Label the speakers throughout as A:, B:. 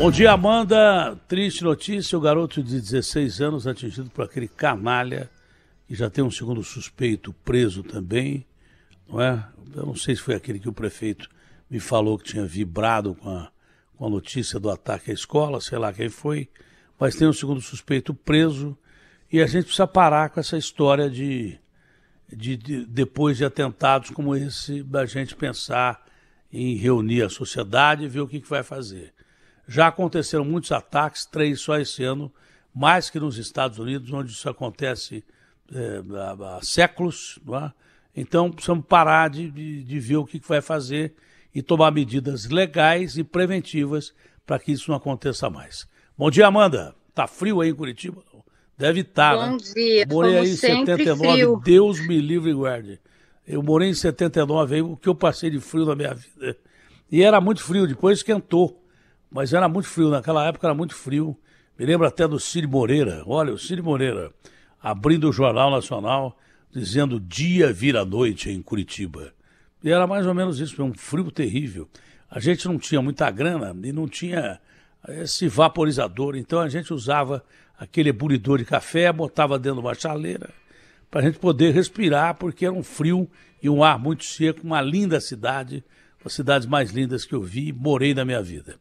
A: Bom dia, Amanda. Triste notícia: o garoto de 16 anos atingido por aquele canalha que já tem um segundo suspeito preso também, não é? Eu não sei se foi aquele que o prefeito me falou que tinha vibrado com a, com a notícia do ataque à escola, sei lá quem foi, mas tem um segundo suspeito preso e a gente precisa parar com essa história de, de, de depois de atentados como esse, da gente pensar em reunir a sociedade e ver o que, que vai fazer. Já aconteceram muitos ataques, três só esse ano, mais que nos Estados Unidos, onde isso acontece é, há, há, séculos. É? Então, precisamos parar de, de, de ver o que vai fazer e tomar medidas legais e preventivas para que isso não aconteça mais. Bom dia, Amanda. Está frio aí em Curitiba? Deve estar. Tá, Bom né?
B: dia. Morei aí em 79, frio.
A: Deus me livre e guarde. Eu morei em 79 aí, o que eu passei de frio na minha vida. E era muito frio, depois esquentou. Mas era muito frio, naquela época era muito frio. Me lembro até do Ciro Moreira. Olha, o Ciro Moreira abrindo o Jornal Nacional dizendo dia vira noite em Curitiba. E era mais ou menos isso, um frio terrível. A gente não tinha muita grana e não tinha esse vaporizador, então a gente usava aquele ebulidor de café, botava dentro de uma chaleira para a gente poder respirar, porque era um frio e um ar muito seco, uma linda cidade, uma das cidades mais lindas que eu vi e morei na minha vida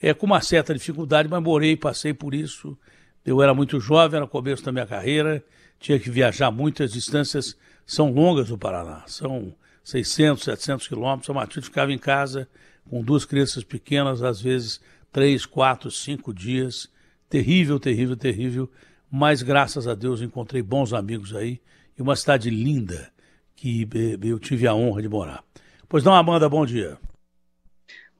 A: é, com uma certa dificuldade, mas morei, passei por isso. Eu era muito jovem, era começo da minha carreira, tinha que viajar muitas distâncias, são longas do Paraná, são 600, 700 quilômetros. A Matilde ficava em casa com duas crianças pequenas, às vezes três, quatro, cinco dias. Terrível, terrível, terrível. Mas graças a Deus encontrei bons amigos aí e uma cidade linda que eh, eu tive a honra de morar. Pois não, Amanda, bom dia.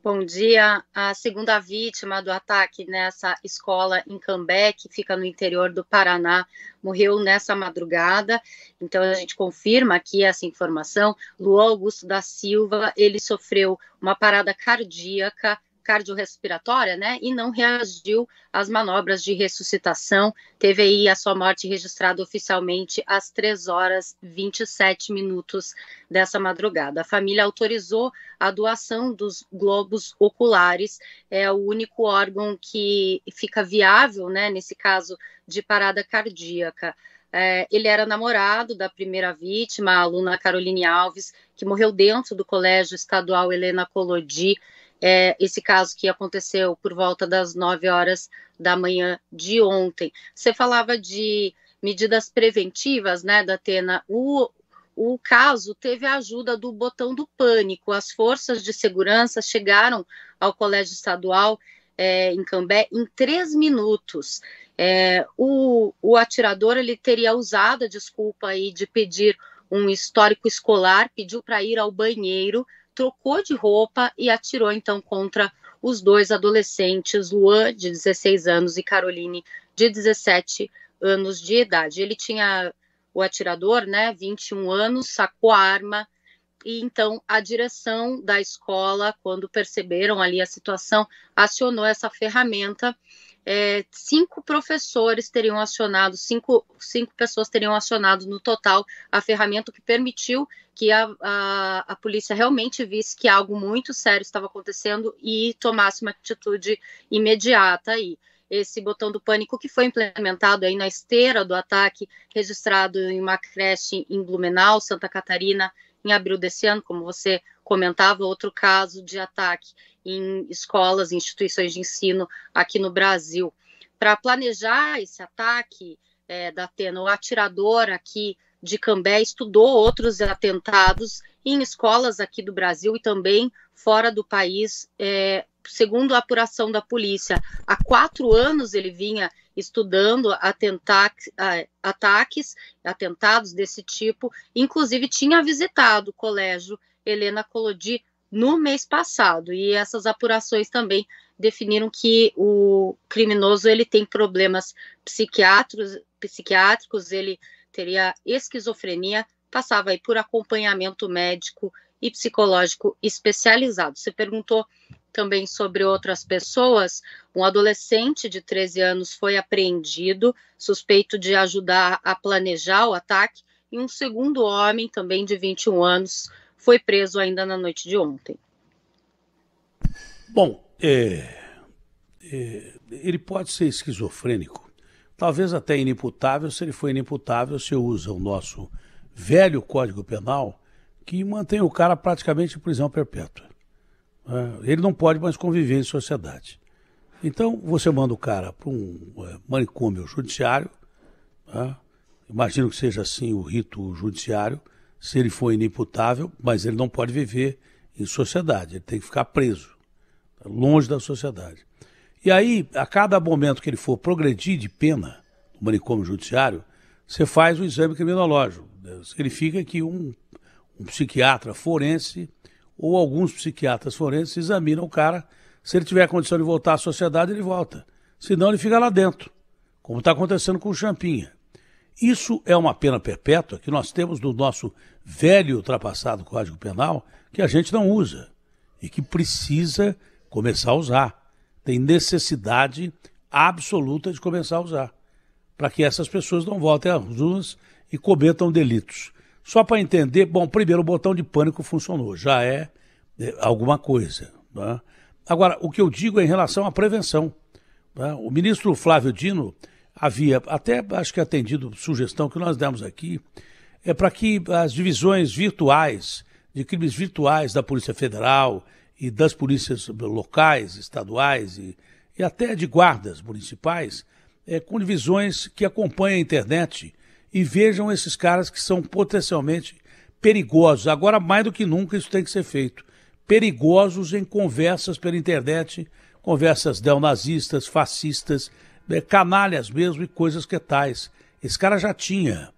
B: Bom dia. A segunda vítima do ataque nessa escola em Cambé, que fica no interior do Paraná, morreu nessa madrugada. Então a gente confirma aqui essa informação. Luan Augusto da Silva, ele sofreu uma parada cardíaca cardiorrespiratória, né, e não reagiu às manobras de ressuscitação. Teve aí a sua morte registrada oficialmente às 3 horas 27 minutos dessa madrugada. A família autorizou a doação dos globos oculares, é o único órgão que fica viável, né, nesse caso de parada cardíaca. É, ele era namorado da primeira vítima, a aluna Caroline Alves, que morreu dentro do Colégio Estadual Helena Colodi é, esse caso que aconteceu por volta das 9 horas da manhã de ontem. Você falava de medidas preventivas, né, da Atena? O, o caso teve a ajuda do botão do pânico. As forças de segurança chegaram ao Colégio Estadual é, em Cambé em três minutos. É, o, o atirador ele teria usado a desculpa aí de pedir um histórico escolar, pediu para ir ao banheiro, trocou de roupa e atirou então contra os dois adolescentes, Luan, de 16 anos, e Caroline, de 17 anos de idade. Ele tinha o atirador, né, 21 anos, sacou a arma e então a direção da escola, quando perceberam ali a situação, acionou essa ferramenta. É, cinco professores teriam acionado, cinco, cinco pessoas teriam acionado no total a ferramenta que permitiu que a, a, a polícia realmente visse que algo muito sério estava acontecendo e tomasse uma atitude imediata aí esse botão do pânico que foi implementado aí na esteira do ataque registrado em uma creche em Blumenau, Santa Catarina, em abril desse ano, como você comentava, outro caso de ataque em escolas, instituições de ensino aqui no Brasil. Para planejar esse ataque é, da Atena, o atirador aqui de Cambé estudou outros atentados em escolas aqui do Brasil e também fora do país, é, segundo a apuração da polícia. Há quatro anos ele vinha estudando atentar, ataques, atentados desse tipo. Inclusive, tinha visitado o colégio Helena Colodi no mês passado, e essas apurações também definiram que o criminoso ele tem problemas psiquiátricos, psiquiátricos ele teria esquizofrenia, passava aí por acompanhamento médico e psicológico especializado. Você perguntou também sobre outras pessoas, um adolescente de 13 anos foi apreendido, suspeito de ajudar a planejar o ataque, e um segundo homem, também de 21 anos, foi preso ainda na noite de ontem.
A: Bom, é, é, ele pode ser esquizofrênico, talvez até inimputável, se ele for inimputável, se usa o nosso velho Código Penal, que mantém o cara praticamente em prisão perpétua. É, ele não pode mais conviver em sociedade. Então, você manda o cara para um é, manicômio judiciário, tá? imagino que seja assim o rito judiciário, se ele for inimputável, mas ele não pode viver em sociedade, ele tem que ficar preso, tá? longe da sociedade. E aí, a cada momento que ele for progredir de pena no manicômio judiciário, você faz o exame criminológico. Significa que um, um psiquiatra forense ou alguns psiquiatras forenses examinam o cara. Se ele tiver condição de voltar à sociedade, ele volta. Senão, ele fica lá dentro, como está acontecendo com o Champinha. Isso é uma pena perpétua que nós temos no nosso velho ultrapassado Código Penal, que a gente não usa e que precisa começar a usar. Tem necessidade absoluta de começar a usar, para que essas pessoas não voltem às ruas e cometam delitos. Só para entender, bom, primeiro o botão de pânico funcionou, já é, é alguma coisa. Né? Agora, o que eu digo é em relação à prevenção. Né? O ministro Flávio Dino havia até, acho que atendido sugestão que nós demos aqui, é para que as divisões virtuais, de crimes virtuais da Polícia Federal e das polícias locais, estaduais e, e até de guardas municipais, é, com divisões que acompanham a internet e vejam esses caras que são potencialmente perigosos. Agora, mais do que nunca, isso tem que ser feito. Perigosos em conversas pela internet, conversas neonazistas, fascistas, né, canalhas mesmo e coisas que tais. Esse cara já tinha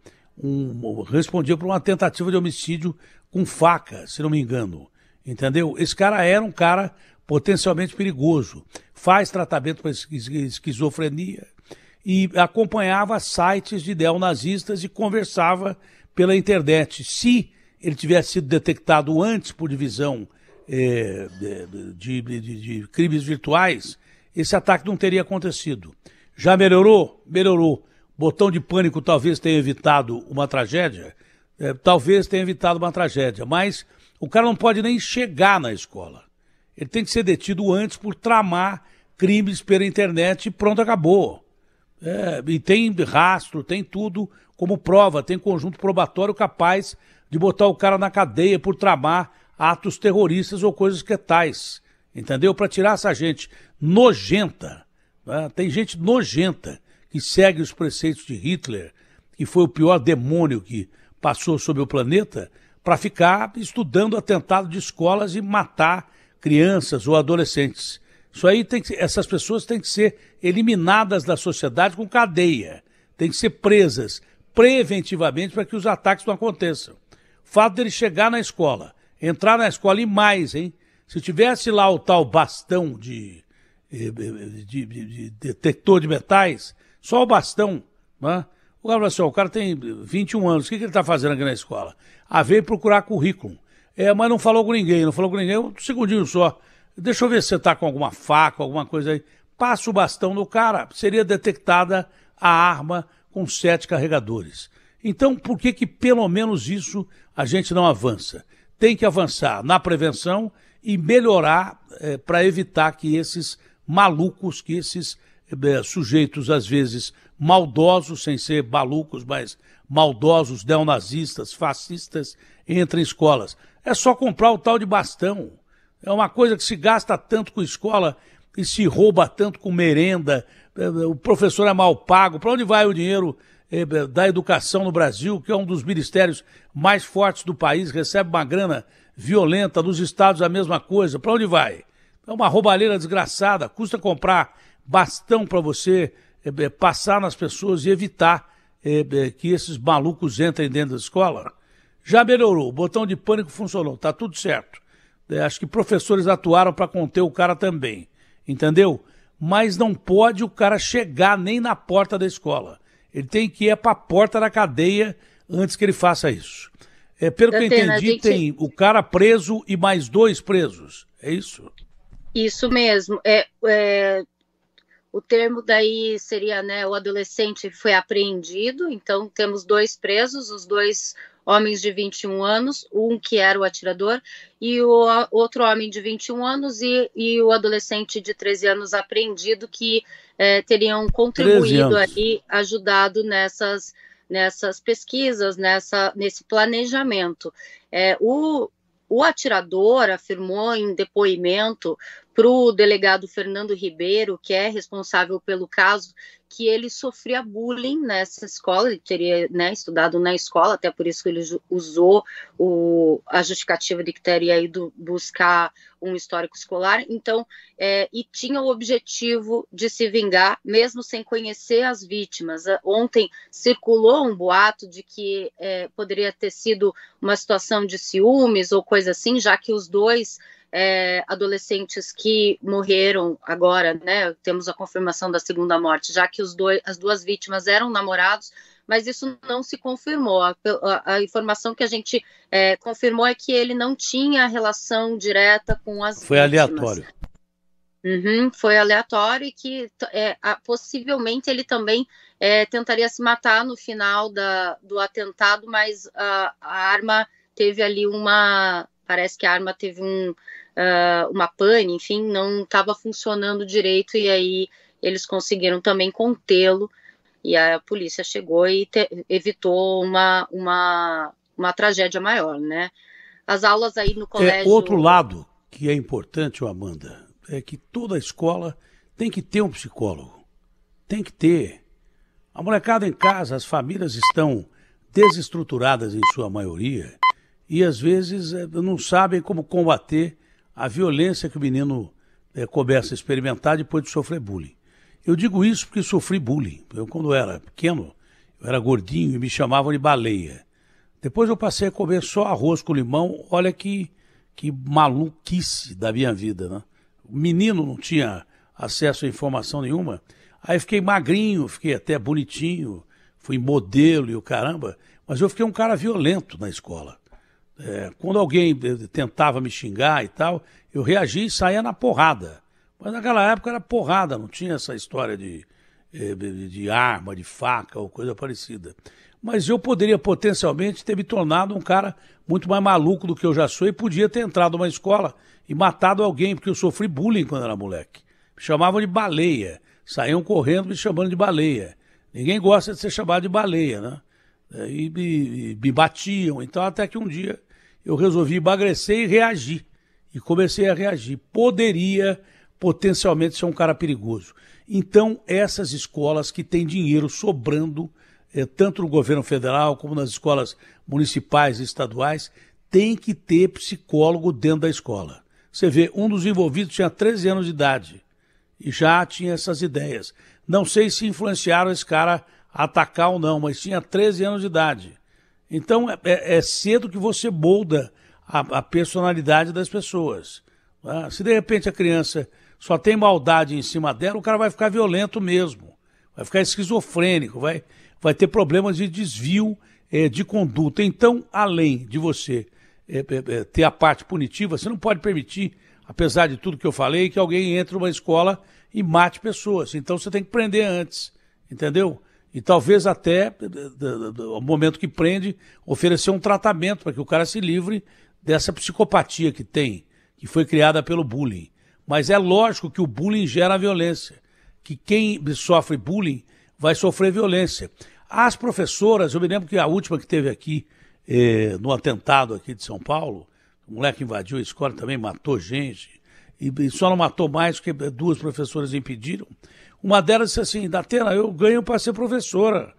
A: um, respondia por uma tentativa de homicídio com faca, se não me engano. Entendeu? Esse cara era um cara potencialmente perigoso. Faz tratamento para esquizofrenia, e acompanhava sites de neonazistas e conversava pela internet. Se ele tivesse sido detectado antes por divisão eh, de, de, de, de, crimes virtuais, esse ataque não teria acontecido. Já melhorou? Melhorou. Botão de pânico talvez tenha evitado uma tragédia? Eh, talvez tenha evitado uma tragédia, mas o cara não pode nem chegar na escola. Ele tem que ser detido antes por tramar crimes pela internet e pronto, acabou. É, e tem rastro, tem tudo como prova, tem conjunto probatório capaz de botar o cara na cadeia por tramar atos terroristas ou coisas que tais. Entendeu? Para tirar essa gente nojenta. Né? Tem gente nojenta que segue os preceitos de Hitler, que foi o pior demônio que passou sobre o planeta, para ficar estudando atentado de escolas e matar crianças ou adolescentes. Isso aí tem que, essas pessoas têm que ser eliminadas da sociedade com cadeia, Tem que ser presas preventivamente para que os ataques não aconteçam. O fato dele chegar na escola, entrar na escola e mais, hein? Se tivesse lá o tal bastão de, eh, eh, de, de, de detector de metais, só o bastão, né? O cara falou assim, o cara tem 21 anos, o que, que ele está fazendo aqui na escola? Ah, veio procurar currículo. É, mas não falou com ninguém, não falou com ninguém, um segundinho só. Deixa eu ver se você está com alguma faca, alguma coisa aí. Passa o bastão no cara, seria detectada a arma com sete carregadores. Então, por que que pelo menos isso a gente não avança? Tem que avançar na prevenção e melhorar eh, para evitar que esses malucos, que esses eh, sujeitos, às vezes maldosos, sem ser malucos, mas maldosos, neonazistas, fascistas, entrem em escolas. É só comprar o tal de bastão. É uma coisa que se gasta tanto com escola e se rouba tanto com merenda. É, é, o professor é mal pago. Para onde vai o dinheiro é, da educação no Brasil, que é um dos ministérios mais fortes do país, recebe uma grana violenta. Nos estados, a mesma coisa. Para onde vai? É uma roubalheira desgraçada. Custa comprar bastão para você passar nas pessoas e evitar que esses malucos entrem dentro da escola. Já melhorou, o botão de pânico funcionou, Está tudo certo. É, acho que professores atuaram para conter o cara também, entendeu? Mas não pode o cara chegar nem na porta da escola. Ele tem que ir para a porta da cadeia antes que ele faça isso. É, pelo que eu entendi, gente... tem o cara preso e mais dois presos. É isso?
B: Isso mesmo. É, é, o termo daí seria, né, o adolescente foi apreendido, então temos dois presos, os dois homens de 21 anos, um que era o atirador e o outro homem de 21 anos e, e o adolescente de 13 anos apreendido que é, teriam contribuído aí, ajudado nessas nessas pesquisas, nessa, nesse planejamento. É, o, o atirador afirmou em depoimento para o delegado Fernando Ribeiro, que é responsável pelo caso, que ele sofria bullying nessa escola, ele teria né, estudado na escola, até por isso que ele usou o, a justificativa de que teria ido buscar um histórico escolar, então, é, e tinha o objetivo de se vingar, mesmo sem conhecer as vítimas. Ontem circulou um boato de que é, poderia ter sido uma situação de ciúmes ou coisa assim, já que os dois é, adolescentes que morreram agora, né? Temos a confirmação da segunda morte, já que os dois, as duas vítimas eram namorados, mas isso não se confirmou. A, a, a informação que a gente é, confirmou é que ele não tinha relação direta com as Foi vítimas. aleatório. Uhum, foi aleatório e que é, a, possivelmente ele também é, tentaria se matar no final da, do atentado, mas a, a, arma teve ali uma parece que a arma teve um, uh, uma pane, enfim, não estava funcionando direito e aí eles conseguiram também contê-lo e a polícia chegou e te, evitou uma, uma, uma tragédia maior, né? As aulas aí no é, colégio... É, outro
A: lado que é importante, Amanda, é que toda escola tem que ter um psicólogo, tem que ter. A molecada em casa, as famílias estão desestruturadas em sua maioria, e às vezes é, não sabem como combater a violência que o menino é, começa a experimentar depois de sofrer bullying. Eu digo isso porque sofri bullying. Eu, quando era pequeno, eu era gordinho e me chamavam de baleia. Depois eu passei a comer só arroz com limão. Olha que, que maluquice da minha vida, né? O menino não tinha acesso a informação nenhuma. Aí fiquei magrinho, fiquei até bonitinho, fui modelo e o caramba. Mas eu fiquei um cara violento na escola. É, quando alguém tentava me xingar e tal, eu reagia e saía na porrada. Mas naquela época era porrada, não tinha essa história é, de, de arma, de faca ou coisa parecida. Mas eu poderia potencialmente ter me tornado um cara muito mais maluco do que eu já sou e podia ter entrado numa escola e matado alguém, porque eu sofri bullying quando era moleque. Me chamavam de baleia. Saíam correndo me chamando de baleia. Ninguém gosta de ser chamado de baleia, né? É, e me, me batiam. Então, até que um dia eu resolvi emagrecer e reagir. E comecei a reagir. Poderia potencialmente ser um cara perigoso. Então, essas escolas que têm dinheiro sobrando, eh, tanto no governo federal como nas escolas municipais e estaduais, tem que ter psicólogo dentro da escola. Você vê, um dos envolvidos tinha 13 anos de idade e já tinha essas ideias. Não sei se influenciaram esse cara a atacar ou não, mas tinha 13 anos de idade. Então é, é, é cedo que você molda a, a personalidade das pessoas. Tá? Se de repente a criança só tem maldade em cima dela, o cara vai ficar violento mesmo, vai ficar esquizofrênico, vai, vai ter problemas de desvio é, de conduta. Então, além de você é, é, é ter a parte punitiva, você não pode permitir, apesar de tudo que eu falei, que alguém entre numa escola e mate pessoas. Então você tem que prender antes, entendeu? e talvez até, o momento que prende, oferecer um tratamento para que o cara se livre dessa psicopatia que tem, que foi criada pelo bullying. Mas é lógico que o bullying gera violência, que quem sofre bullying vai sofrer violência. As professoras, eu me lembro que a última que teve aqui, eh, no atentado aqui de São Paulo, o moleque invadiu a escola também, matou gente, e só não matou mais porque duas professoras impediram. Uma delas disse assim: Datena, eu ganho para ser professora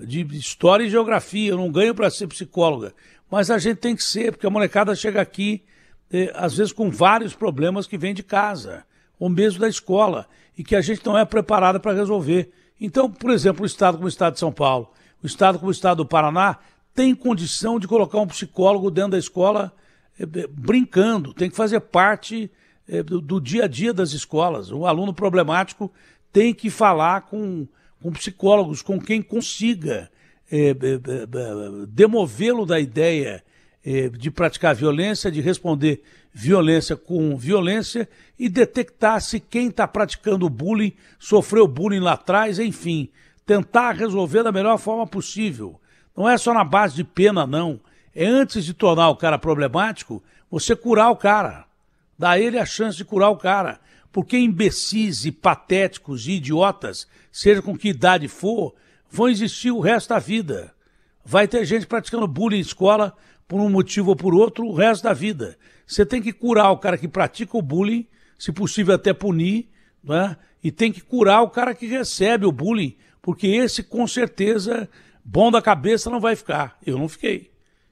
A: de história e geografia, eu não ganho para ser psicóloga. Mas a gente tem que ser, porque a molecada chega aqui, eh, às vezes, com vários problemas que vêm de casa, ou mesmo da escola, e que a gente não é preparada para resolver. Então, por exemplo, o Estado como o Estado de São Paulo, o Estado como o Estado do Paraná, tem condição de colocar um psicólogo dentro da escola eh, eh brincando, tem que fazer parte eh, do, do dia a dia das escolas. o aluno problemático tem que falar com, com psicólogos, com quem consiga é, é, demovê-lo da ideia eh, de praticar violência, de responder violência com violência e detectar se quem está praticando bullying sofreu bullying lá atrás, enfim, tentar resolver da melhor forma possível. Não é só na base de pena, não. É antes de tornar o cara problemático, você curar o cara. Dar ele a chance de curar o cara porque imbecis e patéticos e idiotas, seja com que idade for, vão existir o resto da vida. Vai ter gente praticando bullying em escola por um motivo ou por outro o resto da vida. Você tem que curar o cara que pratica o bullying, se possível até punir, né? e tem que curar o cara que recebe o bullying, porque esse com certeza bom da cabeça não vai ficar. Eu não fiquei.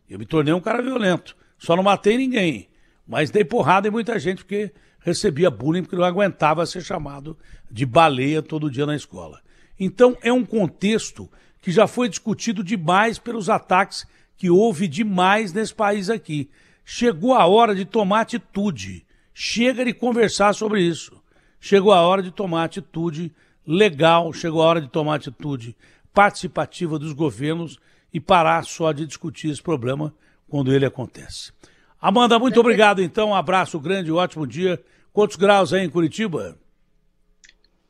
A: Eu me tornei um cara violento. Só não matei ninguém, mas dei porrada em muita gente porque recebia bullying porque não aguentava ser chamado de baleia todo dia na escola. Então é um contexto que já foi discutido demais pelos ataques que houve demais nesse país aqui. Chegou a hora de tomar atitude. Chega de conversar sobre isso. Chegou a hora de tomar atitude legal, chegou a hora de tomar atitude participativa dos governos e parar só de discutir esse problema quando ele acontece. Amanda, muito obrigado então, um abraço grande, um ótimo dia Quantos graus aí em Curitiba?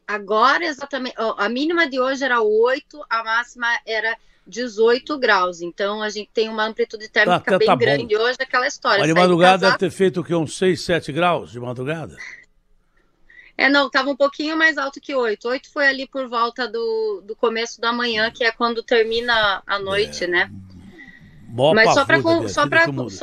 B: Agora, exatamente. A mínima de hoje era 8, a máxima era 18 graus. Então, a gente tem uma amplitude térmica tá, tá, bem tá grande hoje, aquela história. Mas de madrugada deve ter
A: feito o quê? Uns 6, 7 graus de madrugada?
B: É, não, estava um pouquinho mais alto que 8. 8 foi ali por volta do, do começo da manhã, que é quando termina a noite, é. né?
A: Boa Mas só para só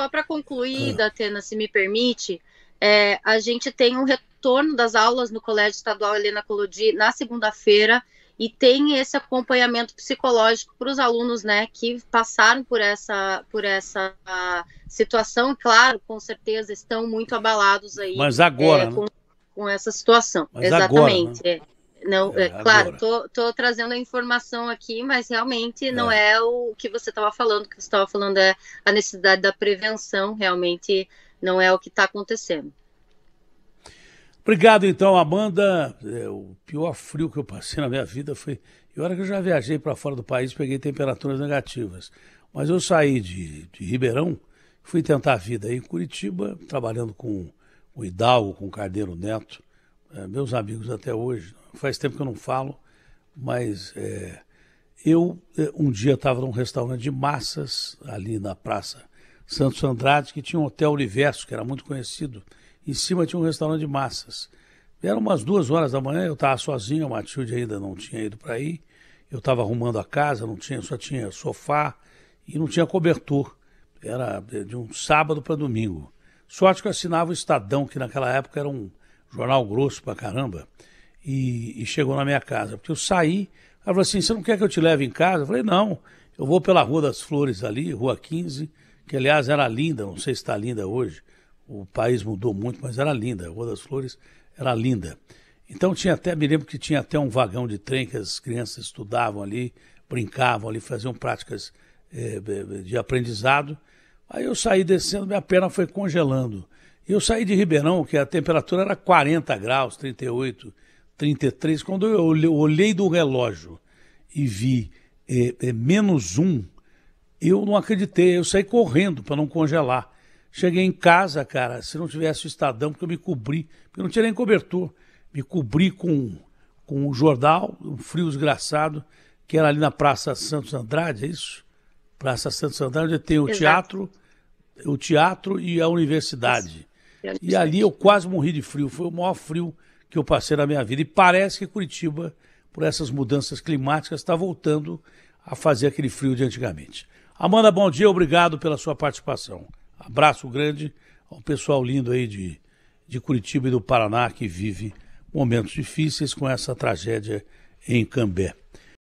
B: só concluir, ah. Datena, se me permite, é, a gente tem um retorno das aulas no Colégio Estadual Helena Colodi na segunda-feira e tem esse acompanhamento psicológico para os alunos, né, que passaram por essa por essa ah, situação, claro, com certeza estão muito abalados aí. Mas agora, é, né? com, né? com, essa situação, mas exatamente. Agora, né? É. Não, é, é claro, tô, tô, trazendo a informação aqui, mas realmente não é, é o que você estava falando. O que você estava falando é a necessidade da prevenção, realmente não é o que está acontecendo.
A: Obrigado, então, Amanda. É, o pior frio que eu passei na minha vida foi. E hora que eu já viajei para fora do país, peguei temperaturas negativas. Mas eu saí de, de Ribeirão, fui tentar a vida aí em Curitiba, trabalhando com o Hidalgo, com o Cardeiro Neto, é, meus amigos até hoje. Faz tempo que eu não falo, mas é, eu é, um dia estava num restaurante de massas ali na praça Santos Andrade, que tinha um hotel Universo, que era muito conhecido. Em cima tinha um restaurante de massas. Eram umas duas horas da manhã, eu estava sozinho, a Matilde ainda não tinha ido para aí. Eu estava arrumando a casa, não tinha, só tinha sofá e não tinha cobertor. Era de um sábado para domingo. Sorte que eu assinava o Estadão, que naquela época era um jornal grosso para caramba, e, e chegou na minha casa. Porque eu saí, ela falou assim: Você não quer que eu te leve em casa? Eu falei: Não, eu vou pela Rua das Flores ali, Rua 15 que aliás era linda, não sei se está linda hoje, o país mudou muito, mas era linda, a Rua das Flores era linda. Então tinha até, me lembro que tinha até um vagão de trem que as crianças estudavam ali, brincavam ali, faziam práticas eh, de aprendizado. Aí eu saí descendo, minha perna foi congelando. Eu saí de Ribeirão, que a temperatura era 40 graus, 38, 33. Quando eu olhei do relógio e vi eh, eh menos um eu não acreditei, eu saí correndo para não congelar. Cheguei em casa, cara, se não tivesse o Estadão, porque eu me cobri, porque eu não tinha nem cobertor, me cobri com, com um jornal, um frio desgraçado, que era ali na Praça Santos Andrade, é isso? Praça Santos Andrade, onde tem o Exato. teatro, o teatro e a universidade. E ali eu quase morri de frio, foi o maior frio que eu passei na minha vida. E parece que Curitiba, por essas mudanças climáticas, está voltando a fazer aquele frio de antigamente. Amanda, bom dia, obrigado pela sua participação. Abraço grande ao pessoal lindo aí de, de Curitiba e do Paraná que vive momentos difíceis com essa tragédia em Cambé.